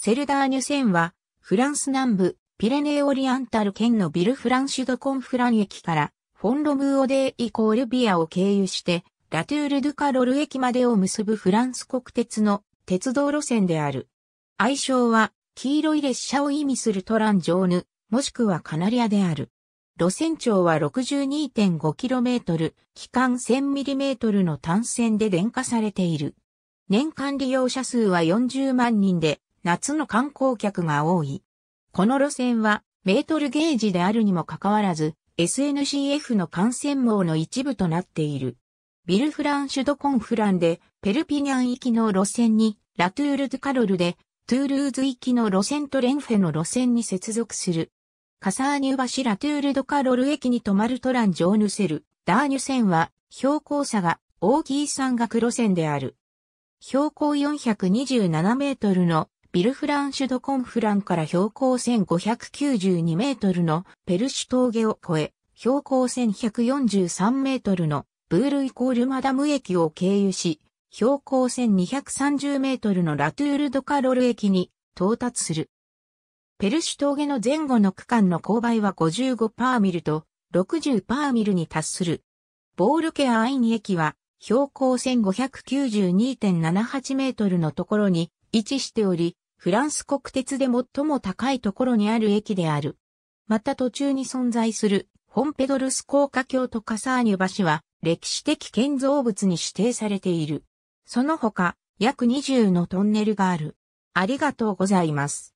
セルダーニュ線は、フランス南部、ピレネーオリアンタル県のビルフランシュドコンフラン駅から、フォンロブーオデーイコールビアを経由して、ラトゥール・ドゥ・カロル駅までを結ぶフランス国鉄の鉄道路線である。愛称は、黄色い列車を意味するトランジョーヌ、もしくはカナリアである。路線長は 62.5km、期間 1000mm の単線で電化されている。年間利用者数は40万人で、夏の観光客が多い。この路線はメートルゲージであるにもかかわらず、SNCF の幹線網の一部となっている。ビルフランシュドコンフランで、ペルピニャン行きの路線に、ラトゥール・ドカロルで、トゥールーズ行きの路線とレンフェの路線に接続する。カサーニュ橋ラトゥール・ド・カロル駅に止まるトラン・ジョーヌセル、ダーニュ線は、標高差が大きい山岳路線である。標高427メートルのビルフランシュドコンフランから標高1592メートルのペルシュ峠を越え、標高1143メートルのブールイコールマダム駅を経由し、標高1230メートルのラトゥールドカロル駅に到達する。ペルシュ峠の前後の区間の勾配は55パーミルと60パーミルに達する。ボールケアアイニ駅は標高1592.78メートルのところに位置しており、フランス国鉄で最も高いところにある駅である。また途中に存在するホンペドルス高架橋とカサーニュ橋は歴史的建造物に指定されている。その他、約20のトンネルがある。ありがとうございます。